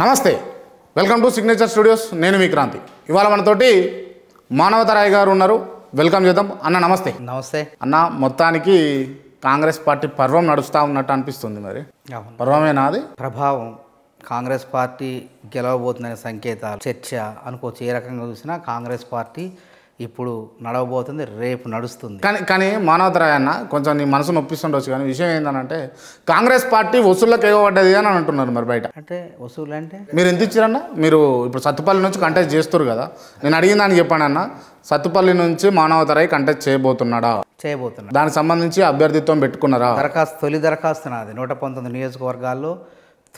నమస్తే welcome to signature studios నేను మీ క్రాంతి ఇవాళ మనతోటి మానవతరాయ్ గారు ఉన్నారు వెల్కమ్ చేద్దాం అన్న నమస్తే నమస్తే అన్న మొత్తానికి కాంగ్రెస్ పార్టీ పర్వం నడుస్తూ ఉన్నట్టు అనిపిస్తుంది మరి పర్వమే నాది ప్రభావం కాంగ్రెస్ పార్టీ గెలవబోతుందనే సంకేతాలు చర్చ అనుకోవచ్చు ఏ రకంగా చూసినా కాంగ్రెస్ పార్టీ ఇప్పుడు నడవబోతుంది రేపు నడుస్తుంది కానీ కానీ మానవతరాయన్న కొంచెం నీ మనసు నొప్పిస్తుండొచ్చు కానీ విషయం ఏంటంటే కాంగ్రెస్ పార్టీ వసూళ్ళకి ఇవ్వబడ్డది అని అంటున్నారు మరి బయట అంటే వసూలు అంటే మీరు ఎంత ఇచ్చారన్న మీరు ఇప్పుడు సత్తుపల్లి నుంచి కంటెస్ట్ చేస్తారు కదా నేను అడిగిన దానికి చెప్పానన్న అన్న సత్తుపల్లి నుంచి మానవతరాయ్ కంటెస్ట్ చేయబోతున్నాడా చేయబోతున్నా దానికి సంబంధించి అభ్యర్థిత్వం పెట్టుకున్నారా దరఖాస్తు తొలి దరఖాస్తు నాది నూట పంతొమ్మిది నియోజకవర్గాల్లో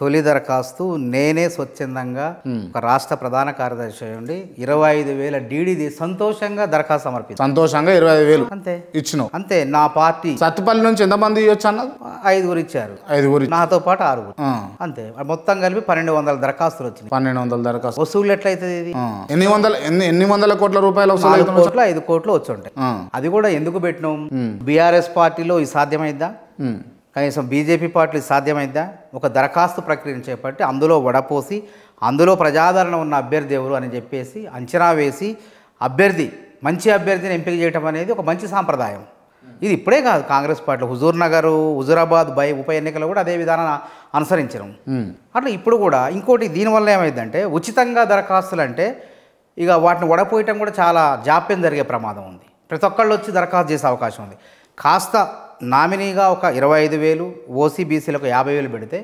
తొలి దరఖాస్తు నేనే స్వచ్ఛందంగా ఒక రాష్ట్ర ప్రధాన కార్యదర్శి ఉండి ఇరవై ఐదు వేల డిడిది సంతోషంగా దరఖాస్తు సమర్పించి సంతోషంగా ఇరవై ఐదు వేలు అంతే ఇచ్చిన అంతే నా పార్టీ సత్తుపల్లి నుంచి ఎంతమంది ఇవ్వచ్చు అన్న ఐదుగురు ఇచ్చారు ఐదుగురు నాతో పాటు ఆరుగురు అంతే మొత్తం కలిపి పన్నెండు వందల దరఖాస్తులు వచ్చినాయి పన్నెండు వందల దరఖాస్తు వసూలు ఎట్లయితే ఇది ఎన్ని వందల ఎన్ని ఎన్ని వందల కోట్ల రూపాయలు వసూలు కోట్ల ఐదు కోట్లు వచ్చి ఉంటాయి అది కూడా ఎందుకు పెట్టినాం బిఆర్ఎస్ పార్టీలో ఇది సాధ్యమైందా కనీసం బీజేపీ పార్టీ సాధ్యమైందా ఒక దరఖాస్తు ప్రక్రియను చేపట్టి అందులో వడపోసి అందులో ప్రజాదరణ ఉన్న అభ్యర్థి ఎవరు అని చెప్పేసి అంచనా వేసి అభ్యర్థి మంచి అభ్యర్థిని ఎంపిక చేయటం అనేది ఒక మంచి సాంప్రదాయం ఇది ఇప్పుడే కాదు కాంగ్రెస్ పార్టీలో హుజూర్ నగర్ హుజూరాబాద్ బై ఉప ఎన్నికలు కూడా అదే విధానం అనుసరించడం అట్లా ఇప్పుడు కూడా ఇంకోటి దీనివల్ల ఏమైందంటే ఉచితంగా దరఖాస్తులు అంటే ఇక వాటిని వడపోయటం కూడా చాలా జాప్యం జరిగే ప్రమాదం ఉంది ప్రతి ఒక్కళ్ళు వచ్చి దరఖాస్తు చేసే అవకాశం ఉంది కాస్త నామినీగా ఒక ఇరవై ఐదు వేలు ఓసీబీసీలకు యాభై వేలు పెడితే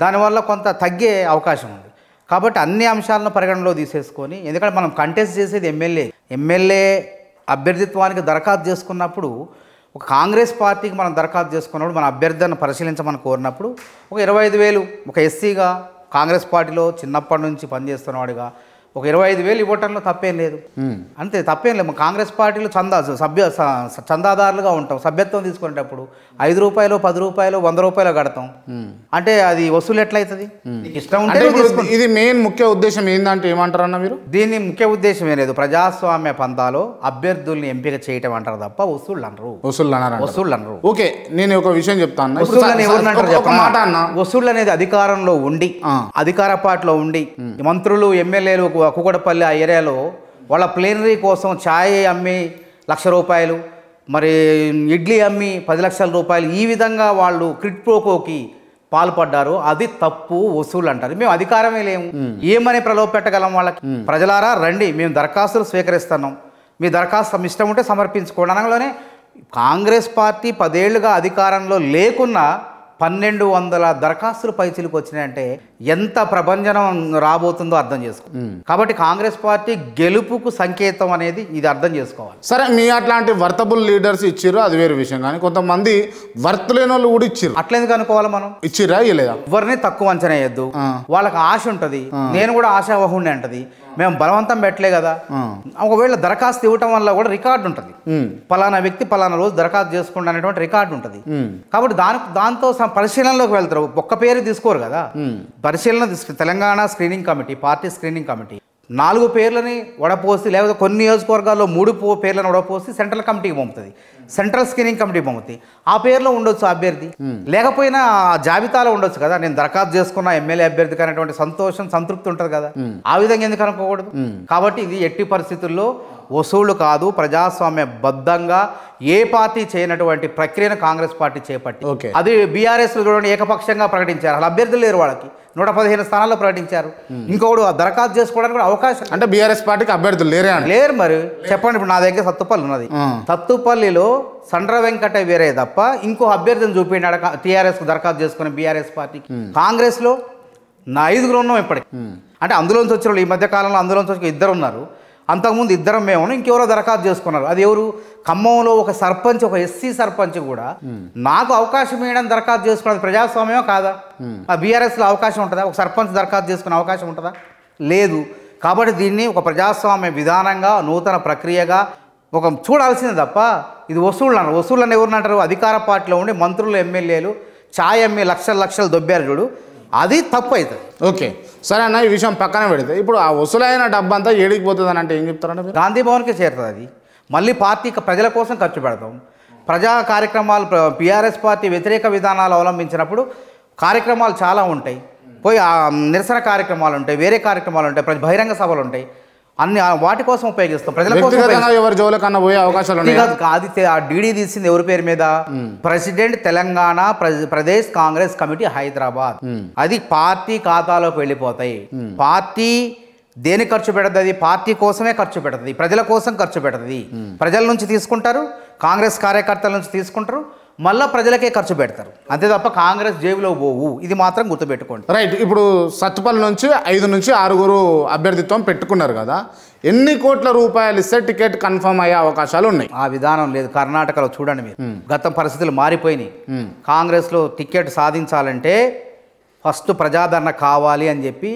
దానివల్ల కొంత తగ్గే అవకాశం ఉంది కాబట్టి అన్ని అంశాలను పరిగణలో తీసేసుకొని ఎందుకంటే మనం కంటెస్ట్ చేసేది ఎమ్మెల్యే ఎమ్మెల్యే అభ్యర్థిత్వానికి దరఖాస్తు చేసుకున్నప్పుడు ఒక కాంగ్రెస్ పార్టీకి మనం దరఖాస్తు చేసుకున్నప్పుడు మన అభ్యర్థిని పరిశీలించమని కోరినప్పుడు ఒక ఇరవై ఐదు వేలు ఒక ఎస్సీగా కాంగ్రెస్ పార్టీలో చిన్నప్పటి నుంచి పనిచేస్తున్నవాడిగా ఒక ఇరవై ఐదు వేలు ఇవ్వటంలో తప్పేం లేదు అంతే తప్పేం లేదు కాంగ్రెస్ పార్టీలు చందా సభ్య చందాదారులుగా ఉంటాం సభ్యత్వం తీసుకునేటప్పుడు ఐదు రూపాయలు పది రూపాయలు వంద రూపాయలు కడతాం అంటే అది వసూలు ఎట్లయితుంది ఇష్టం ఉంటే ఇది మెయిన్ ముఖ్య ఉద్దేశం ఏంటంటే ఏమంటారన్న మీరు దీని ముఖ్య ఉద్దేశం ఏం లేదు ప్రజాస్వామ్య పంతాలో అభ్యర్థుల్ని ఎంపిక చేయటం అంటారు తప్ప వసూళ్ళు అనరు వసూళ్ళు అన్నారు వసూళ్ళు అనరు ఓకే నేను ఒక విషయం చెప్తాను వసూళ్ళు అనేది అధికారంలో ఉండి అధికార పార్టీలో ఉండి మంత్రులు ఎమ్మెల్యేలు కుకడపల్లి ఆ ఏరియాలో వాళ్ళ ప్లేనరీ కోసం ఛాయ్ అమ్మి లక్ష రూపాయలు మరి ఇడ్లీ అమ్మి పది లక్షల రూపాయలు ఈ విధంగా వాళ్ళు క్రిట్ ప్రోకోకి పాల్పడ్డారు అది తప్పు వసూలు అంటారు మేము అధికారమే లేము ఏమని ప్రలోభ పెట్టగలం వాళ్ళకి ప్రజలారా రండి మేము దరఖాస్తులు స్వీకరిస్తున్నాం మీ దరఖాస్తు ఇష్టం ఉంటే సమర్పించుకోవడంలోనే కాంగ్రెస్ పార్టీ పదేళ్లుగా అధికారంలో లేకున్నా పన్నెండు వందల దరఖాస్తులు పైచీలకు వచ్చినాయంటే ఎంత ప్రభంజనం రాబోతుందో అర్థం చేసుకో కాబట్టి కాంగ్రెస్ పార్టీ గెలుపుకు సంకేతం అనేది ఇది అర్థం చేసుకోవాలి సరే మీ అట్లాంటి వర్తబుల్ లీడర్స్ ఇచ్చారు అది వేరే విషయం కానీ కొంతమంది వర్త్ లేని వాళ్ళు కూడా ఇచ్చారు అట్లేదు కనుక్కోవాలి మనం ఇచ్చిరా ఇవ్వలేదా ఎవరిని తక్కువ అంచనా వేయద్దు వాళ్ళకి ఆశ ఉంటుంది నేను కూడా ఆశావహుణ్ణి అంటది మేము బలవంతం పెట్టలే కదా ఒకవేళ దరఖాస్తు ఇవ్వటం వల్ల కూడా రికార్డు ఉంటుంది పలానా వ్యక్తి పలానా రోజు దరఖాస్తు చేసుకుంటా అనేటువంటి రికార్డు ఉంటుంది కాబట్టి దాని దాంతో పరిశీలనలోకి వెళ్తారు ఒక్క పేరు తీసుకోరు కదా పరిశీలన Telangana screening committee party screening committee నాలుగు పేర్లని వడపోసి లేకపోతే కొన్ని నియోజకవర్గాల్లో మూడు పేర్లను వడపోసి సెంట్రల్ కమిటీకి పంపుతుంది సెంట్రల్ స్క్రీనింగ్ కమిటీ పంపుతాయి ఆ పేరులో ఉండొచ్చు అభ్యర్థి లేకపోయినా జాబితాలో ఉండొచ్చు కదా నేను దరఖాస్తు చేసుకున్న ఎమ్మెల్యే అభ్యర్థికి అనేటువంటి సంతోషం సంతృప్తి ఉంటుంది కదా ఆ విధంగా ఎందుకు అనుకోకూడదు కాబట్టి ఇది ఎట్టి పరిస్థితుల్లో వసూలు కాదు ప్రజాస్వామ్య బద్ధంగా ఏ పార్టీ చేయనటువంటి ప్రక్రియను కాంగ్రెస్ పార్టీ చేపట్టి అది బీఆర్ఎస్ చూడండి ఏకపక్షంగా ప్రకటించారు అలా అభ్యర్థులు లేరు వాళ్ళకి నూట పదిహేను స్థానాల్లో ప్రకటించారు ఇంకోడు దరఖాస్తు చేసుకోవడానికి కూడా అవకాశం అంటే బీఆర్ఎస్ పార్టీకి అభ్యర్థులు లేరే లేరు మరి చెప్పండి ఇప్పుడు నా దగ్గర సత్తుపల్లి ఉన్నది సత్తుపల్లిలో సండ్ర వెంకట వేరే తప్ప ఇంకో అభ్యర్థిని చూపించాడు టీఆర్ఎస్కు దరఖాస్తు చేసుకునే బీఆర్ఎస్ పార్టీకి కాంగ్రెస్లో నా ఐదుగురు ఉన్నాం ఇప్పటికి అంటే అందులోంచి వచ్చిన ఈ మధ్య కాలంలో అందులోంచి వచ్చిన ఇద్దరు ఉన్నారు అంతకుముందు ఇద్దరం మేము ఇంకెవరో దరఖాస్తు చేసుకున్నారు అది ఎవరు ఖమ్మంలో ఒక సర్పంచ్ ఒక ఎస్సీ సర్పంచ్ కూడా నాకు అవకాశం ఇవ్వడం దరఖాస్తు చేసుకున్నది ప్రజాస్వామ్యమే కాదా ఆ బీఆర్ఎస్లో అవకాశం ఉంటుందా ఒక సర్పంచ్ దరఖాస్తు చేసుకునే అవకాశం ఉంటుందా లేదు కాబట్టి దీన్ని ఒక ప్రజాస్వామ్య విధానంగా నూతన ప్రక్రియగా ఒక చూడాల్సింది తప్ప ఇది వసూళ్ళు అన్నారు వసూళ్ళు అని ఎవరు అంటారు అధికార పార్టీలో ఉండి మంత్రులు ఎమ్మెల్యేలు ఛాయ్ ఎమ్మె లక్షల లక్షలు దొబ్బారు చూడు అది తప్పు అవుతుంది ఓకే సరే అన్న ఈ విషయం పక్కన పెడితే ఇప్పుడు ఆ వసూలైన డబ్బు అంతా ఏడికి పోతుంది అని అంటే ఏం చెప్తారంటే గాంధీ భవన్కే చేరుతుంది అది మళ్ళీ పార్టీ ప్రజల కోసం ఖర్చు పెడతాం ప్రజా కార్యక్రమాలు పిఆర్ఎస్ పార్టీ వ్యతిరేక విధానాలు అవలంబించినప్పుడు కార్యక్రమాలు చాలా ఉంటాయి పోయి నిరసన కార్యక్రమాలు ఉంటాయి వేరే కార్యక్రమాలు ఉంటాయి బహిరంగ సభలు ఉంటాయి అన్ని వాటి కోసం ఉపయోగిస్తాం ప్రజల కోసం ఎవరి జోలు కన్నా పోయే అవకాశాలు అది ఆ డీడీ తీసింది ఎవరి పేరు మీద ప్రెసిడెంట్ తెలంగాణ ప్రదేశ్ కాంగ్రెస్ కమిటీ హైదరాబాద్ అది పార్టీ ఖాతాలోకి వెళ్ళిపోతాయి పార్టీ దేని ఖర్చు పెడుతుంది పార్టీ కోసమే ఖర్చు పెడుతుంది ప్రజల కోసం ఖర్చు పెడుతుంది ప్రజల నుంచి తీసుకుంటారు కాంగ్రెస్ కార్యకర్తల నుంచి తీసుకుంటారు మళ్ళీ ప్రజలకే ఖర్చు పెడతారు అంతే తప్ప కాంగ్రెస్ జేబులో పోవు ఇది మాత్రం గుర్తుపెట్టుకోండి రైట్ ఇప్పుడు సత్తుపల్లి నుంచి ఐదు నుంచి ఆరుగురు అభ్యర్థిత్వం పెట్టుకున్నారు కదా ఎన్ని కోట్ల రూపాయలు ఇస్తే టికెట్ కన్ఫర్మ్ అయ్యే అవకాశాలు ఉన్నాయి ఆ విధానం లేదు కర్ణాటకలో చూడండి మీరు గత పరిస్థితులు మారిపోయినాయి కాంగ్రెస్లో టికెట్ సాధించాలంటే ఫస్ట్ ప్రజాదరణ కావాలి అని చెప్పి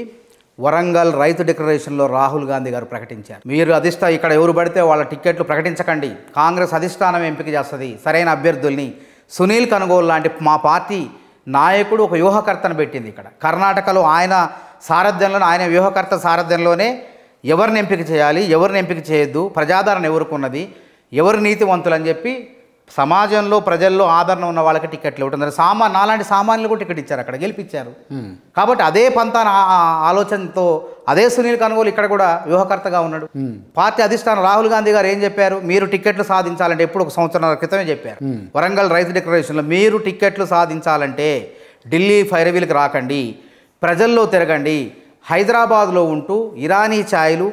వరంగల్ రైతు డిక్లరేషన్లో రాహుల్ గాంధీ గారు ప్రకటించారు మీరు అధిష్టా ఇక్కడ ఎవరు పడితే వాళ్ళ టికెట్లు ప్రకటించకండి కాంగ్రెస్ అధిష్టానం ఎంపిక చేస్తుంది సరైన అభ్యర్థుల్ని సునీల్ కనుగోలు లాంటి మా పార్టీ నాయకుడు ఒక వ్యూహకర్తను పెట్టింది ఇక్కడ కర్ణాటకలో ఆయన సారథ్యంలో ఆయన వ్యూహకర్త సారథ్యంలోనే ఎవరిని ఎంపిక చేయాలి ఎవరిని ఎంపిక చేయొద్దు ప్రజాదరణ ఎవరికి ఉన్నది ఎవరు నీతివంతులు అని చెప్పి సమాజంలో ప్రజల్లో ఆదరణ ఉన్న వాళ్ళకి టికెట్లు ఇవ్వడం సామా నాలాంటి సామాన్యులు కూడా టికెట్ ఇచ్చారు అక్కడ గెలిపించారు కాబట్టి అదే పంతాన ఆలోచనతో అదే సునీల్ కనుగోలు ఇక్కడ కూడా వ్యూహకర్తగా ఉన్నాడు పార్టీ అధిష్టానం రాహుల్ గాంధీ గారు ఏం చెప్పారు మీరు టికెట్లు సాధించాలంటే ఎప్పుడు ఒక సంవత్సరం క్రితమే చెప్పారు వరంగల్ రైతు డిక్లరేషన్లో మీరు టికెట్లు సాధించాలంటే ఢిల్లీ ఫైరవీలకు రాకండి ప్రజల్లో తిరగండి హైదరాబాద్లో ఉంటూ ఇరానీ ఛాయ్లు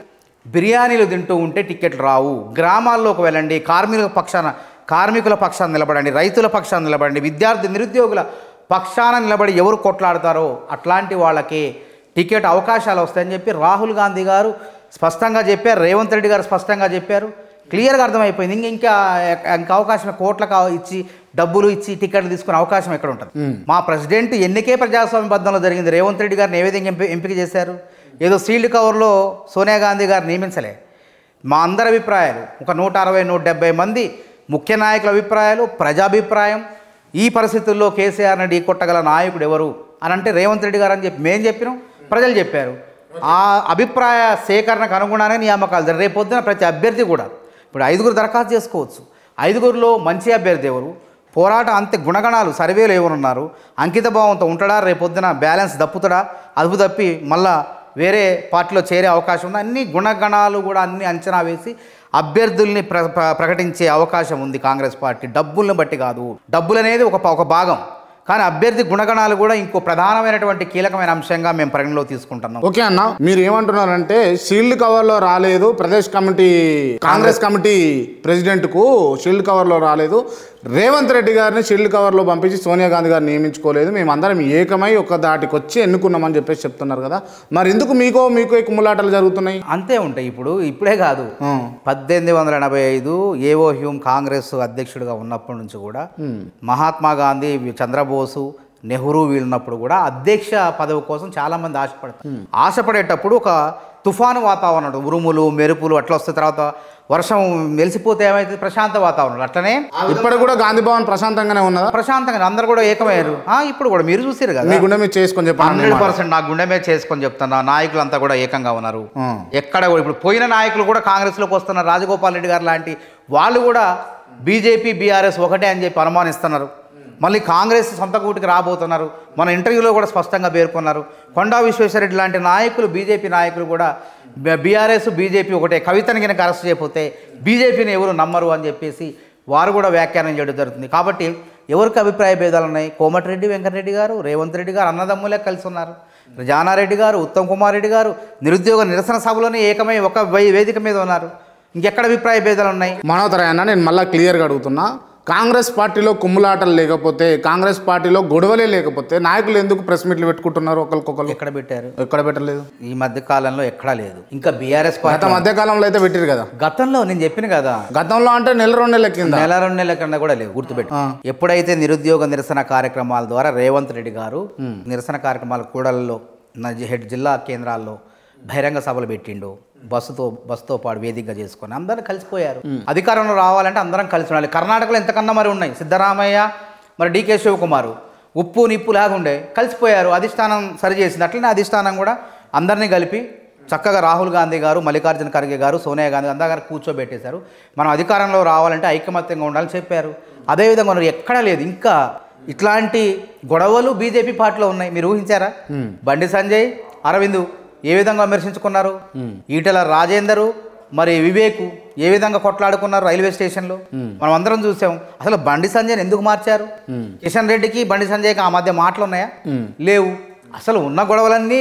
బిర్యానీలు తింటూ ఉంటే టికెట్లు రావు గ్రామాల్లోకి వెళ్ళండి కార్మికుల పక్షాన కార్మికుల పక్షాన్ని నిలబడండి రైతుల పక్షాన్ని నిలబడండి విద్యార్థి నిరుద్యోగుల పక్షాన నిలబడి ఎవరు కొట్లాడతారో అట్లాంటి వాళ్ళకి టికెట్ అవకాశాలు వస్తాయని చెప్పి రాహుల్ గాంధీ గారు స్పష్టంగా చెప్పారు రేవంత్ రెడ్డి గారు స్పష్టంగా చెప్పారు క్లియర్గా అర్థమైపోయింది ఇంక ఇంకా ఇంకా అవకాశం కోట్ల ఇచ్చి డబ్బులు ఇచ్చి టికెట్లు తీసుకునే అవకాశం ఎక్కడ ఉంటుంది మా ప్రెసిడెంట్ ఎన్నికే ప్రజాస్వామ్యబద్ధంలో జరిగింది రేవంత్ రెడ్డి గారిని ఏ విధంగా ఎంపిక చేశారు ఏదో సీల్డ్ కవర్లో సోనియా గాంధీ గారు నియమించలే మా అందరి అభిప్రాయాలు ఒక నూట అరవై నూట డెబ్బై మంది ముఖ్య నాయకుల అభిప్రాయాలు ప్రజాభిప్రాయం ఈ పరిస్థితుల్లో కేసీఆర్ని కొట్టగల నాయకుడు ఎవరు అని అంటే రేవంత్ రెడ్డి గారు అని చెప్పి మేము చెప్పినాం ప్రజలు చెప్పారు ఆ అభిప్రాయ సేకరణకు అనుగుణానే నియామకాలు రేపు రేపొద్దున ప్రతి అభ్యర్థి కూడా ఇప్పుడు ఐదుగురు దరఖాస్తు చేసుకోవచ్చు ఐదుగురిలో మంచి అభ్యర్థి ఎవరు పోరాట అంత గుణగణాలు సర్వేలు ఎవరున్నారు అంకితభావంతో ఉంటాడా రేపొద్దున బ్యాలెన్స్ దప్పుతాడా అదుపు తప్పి మళ్ళా వేరే పార్టీలో చేరే అవకాశం ఉంది అన్ని గుణగణాలు కూడా అన్ని అంచనా వేసి అభ్యర్థుల్ని ప్ర ప్రకటించే అవకాశం ఉంది కాంగ్రెస్ పార్టీ డబ్బులను బట్టి కాదు డబ్బులు అనేది ఒక ఒక భాగం కానీ అభ్యర్థి గుణగణాలు కూడా ఇంకో ప్రధానమైనటువంటి కీలకమైన అంశంగా మేము పరిగణలో తీసుకుంటున్నాం ఓకే అన్న మీరు ఏమంటున్నారంటే షీల్డ్ కవర్ లో రాలేదు Pradesh committee Congress committee president కు షీల్డ్ కవర్ లో రాలేదు రేవంత్ రెడ్డి గారిని షెల్డ్ కవర్లో పంపించి సోనియా గాంధీ గారిని నియమించుకోలేదు మేమందరం ఏకమై ఒక దాటికి వచ్చి ఎన్నుకున్నామని చెప్పేసి చెప్తున్నారు కదా మరి ఎందుకు మీకో మీకు కుమ్ములాటలు జరుగుతున్నాయి అంతే ఉంటాయి ఇప్పుడు ఇప్పుడే కాదు పద్దెనిమిది వందల ఎనభై ఐదు ఏవో హ్యూమ్ కాంగ్రెస్ అధ్యక్షుడిగా ఉన్నప్పటి నుంచి కూడా మహాత్మా గాంధీ చంద్రబోసు నెహ్రూ వీళ్ళున్నప్పుడు కూడా అధ్యక్ష పదవి కోసం చాలామంది ఆశపడతారు ఆశపడేటప్పుడు ఒక తుఫాను వాతావరణం ఉరుములు మెరుపులు అట్లా వస్తే తర్వాత వర్షం మెలిసిపోతే ఏమైతే ప్రశాంత వాతావరణం అట్లనే ఇప్పుడు కూడా గాంధీ భవన్ ప్రశాంతంగానే ఉన్నదా ప్రశాంతంగా అందరు కూడా ఏకమయ్యారు ఇప్పుడు కూడా మీరు చూసారు కదా గుండె మీద చేసుకొని చెప్పాను హండ్రెడ్ పర్సెంట్ నా గుండె మీద చేసుకొని చెప్తున్నా నాయకులు అంతా కూడా ఏకంగా ఉన్నారు ఎక్కడ ఇప్పుడు పోయిన నాయకులు కూడా కాంగ్రెస్ లోకి వస్తున్నారు రాజగోపాల్ రెడ్డి గారు లాంటి వాళ్ళు కూడా బీజేపీ బీఆర్ఎస్ ఒకటే అని చెప్పి అనుమానిస్తున్నారు మళ్ళీ కాంగ్రెస్ సొంత కూటికి రాబోతున్నారు మన ఇంటర్వ్యూలో కూడా స్పష్టంగా పేర్కొన్నారు కొండా విశ్వేశ్వరరెడ్డి లాంటి నాయకులు బీజేపీ నాయకులు కూడా బీఆర్ఎస్ బీజేపీ ఒకటే కవితను కనుక అరెస్ట్ చేయకపోతే బీజేపీని ఎవరు నమ్మరు అని చెప్పేసి వారు కూడా వ్యాఖ్యానం చేయడం జరుగుతుంది కాబట్టి ఎవరికి అభిప్రాయ భేదాలు ఉన్నాయి కోమటిరెడ్డి వెంకటరెడ్డి గారు రేవంత్ రెడ్డి గారు అన్నదమ్ములే కలిసి ఉన్నారు జానారెడ్డి గారు ఉత్తమ్ కుమార్ రెడ్డి గారు నిరుద్యోగ నిరసన సభలోనే ఏకమై ఒక వేదిక మీద ఉన్నారు ఇంకెక్కడ అభిప్రాయ భేదాలు ఉన్నాయి మనోతరాయన నేను మళ్ళీ క్లియర్గా అడుగుతున్నా కాంగ్రెస్ పార్టీలో కుమ్ములాటలు లేకపోతే కాంగ్రెస్ పార్టీలో గొడవలే లేకపోతే నాయకులు ఎందుకు ప్రెస్ మీట్లు పెట్టుకుంటున్నారు ఒకరికొకరు ఎక్కడ పెట్టారు ఎక్కడ పెట్టలేదు ఈ మధ్య కాలంలో ఎక్కడా లేదు ఇంకా బీఆర్ఎస్ గత మధ్య కాలంలో అయితే పెట్టారు కదా గతంలో నేను చెప్పిన కదా గతంలో అంటే నెల రెండు నెలల కింద నెల రెండు నెలల కింద కూడా లేదు గుర్తుపెట్టు ఎప్పుడైతే నిరుద్యోగ నిరసన కార్యక్రమాల ద్వారా రేవంత్ రెడ్డి గారు నిరసన కార్యక్రమాల కూడలలో హెడ్ జిల్లా కేంద్రాల్లో బహిరంగ సభలు పెట్టిండు బస్సుతో బస్సుతో పాటు వేదికగా చేసుకొని అందరం కలిసిపోయారు అధికారంలో రావాలంటే అందరం కలిసి ఉండాలి కర్ణాటకలో ఎంతకన్నా మరి ఉన్నాయి సిద్ధరామయ్య మరి డీకే శివకుమారు ఉప్పు నిప్పు ఉండే కలిసిపోయారు అధిష్టానం సరిచేసింది అట్లనే అధిష్టానం కూడా అందరినీ కలిపి చక్కగా రాహుల్ గాంధీ గారు మల్లికార్జున ఖర్గే గారు సోనియా గాంధీ అందా గారు కూర్చోబెట్టేశారు మనం అధికారంలో రావాలంటే ఐకమత్యంగా ఉండాలని చెప్పారు అదేవిధంగా మనం ఎక్కడా లేదు ఇంకా ఇట్లాంటి గొడవలు బీజేపీ పార్టీలో ఉన్నాయి మీరు ఊహించారా బండి సంజయ్ అరవింద్ ఏ విధంగా విమర్శించుకున్నారు ఈటల రాజేందరు మరి వివేక్ ఏ విధంగా కొట్లాడుకున్నారు రైల్వే స్టేషన్లో మనం అందరం చూసాం అసలు బండి సంజయ్ ఎందుకు మార్చారు కిషన్ రెడ్డికి బండి సంజయ్కి ఆ మధ్య మాటలు ఉన్నాయా లేవు అసలు ఉన్న గొడవలన్నీ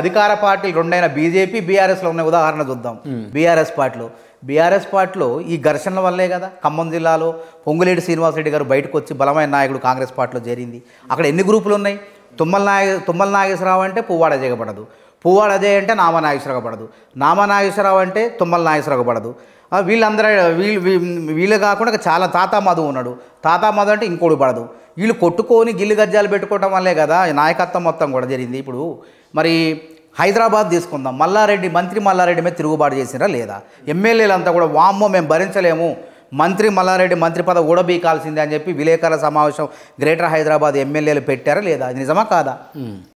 అధికార పార్టీలు రెండైన బీజేపీ బీఆర్ఎస్లో ఉన్న ఉదాహరణ చూద్దాం బీఆర్ఎస్ పార్టీలో బీఆర్ఎస్ పార్టీలో ఈ ఘర్షణల వల్లే కదా ఖమ్మం జిల్లాలో పొంగులేటి శ్రీనివాసరెడ్డి గారు బయటకు వచ్చి బలమైన నాయకుడు కాంగ్రెస్ పార్టీలో చేరింది అక్కడ ఎన్ని గ్రూపులు ఉన్నాయి తుమ్మల నాయ తుమ్మల నాగేశ్వరరావు అంటే పువ్వాడ చేయబడదు పువ్వాడు అదే అంటే నామనాగేశ్వరరావు పడదు నాగేశ్వరరావు అంటే తుమ్మల నాగేశ్వరరావు పడదు వీళ్ళందరూ వీళ్ళు వీళ్ళు కాకుండా చాలా తాత మధు ఉన్నాడు తాత మధు అంటే ఇంకోడు పడదు వీళ్ళు కొట్టుకొని గిల్లు గజ్జాలు పెట్టుకోవటం వల్లే కదా నాయకత్వం మొత్తం కూడా జరిగింది ఇప్పుడు మరి హైదరాబాద్ తీసుకుందాం మల్లారెడ్డి మంత్రి మల్లారెడ్డి మీద తిరుగుబాటు చేసినా లేదా ఎమ్మెల్యేలంతా కూడా వామ్మో మేము భరించలేము మంత్రి మల్లారెడ్డి మంత్రి పదవి ఊడబీకాల్సిందే అని చెప్పి విలేకరుల సమావేశం గ్రేటర్ హైదరాబాద్ ఎమ్మెల్యేలు పెట్టారా లేదా అది నిజమా కాదా